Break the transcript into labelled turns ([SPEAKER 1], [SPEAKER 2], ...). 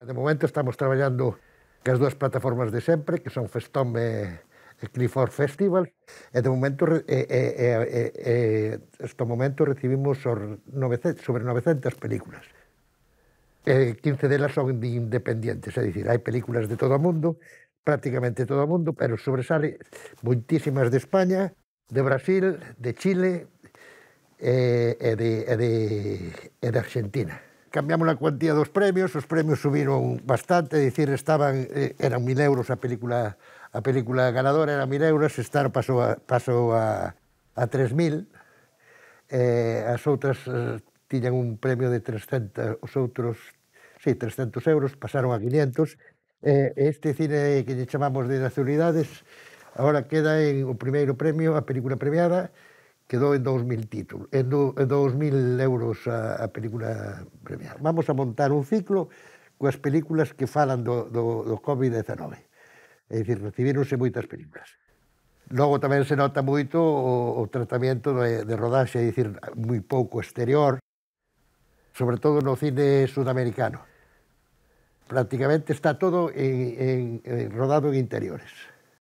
[SPEAKER 1] De momento estamos traballando as dúas plataformas de sempre, que son Festom e, Clifford Festival, e de momento, e, e, e, e, este momento recibimos sobre 900, sobre 900 películas. E 15 delas son de independientes, é dicir, hai películas de todo o mundo, prácticamente todo o mundo, pero sobresale moitísimas de España, de Brasil, de Chile e, e, de, e, de, e de Argentina cambiamos a cuantía dos premios, os premios subiron bastante, é dicir, estaban, eh, eran mil euros a película a película ganadora, era mil euros, estar pasou a, pasou a, a 3.000, eh, as outras eh, tiñan un premio de 300, os outros, sí, 300 euros, pasaron a 500, eh, este cine que lle chamamos de nacionalidades, agora queda en o primeiro premio, a película premiada, quedou en 2.000 títulos, en 2.000 euros a, a película premiada. Vamos a montar un ciclo coas películas que falan do, do, do COVID-19. É dicir, recibíronse moitas películas. Logo tamén se nota moito o, o tratamento de, de rodaxe, é dicir, moi pouco exterior, sobre todo no cine sudamericano. Prácticamente está todo en, en, en rodado en interiores.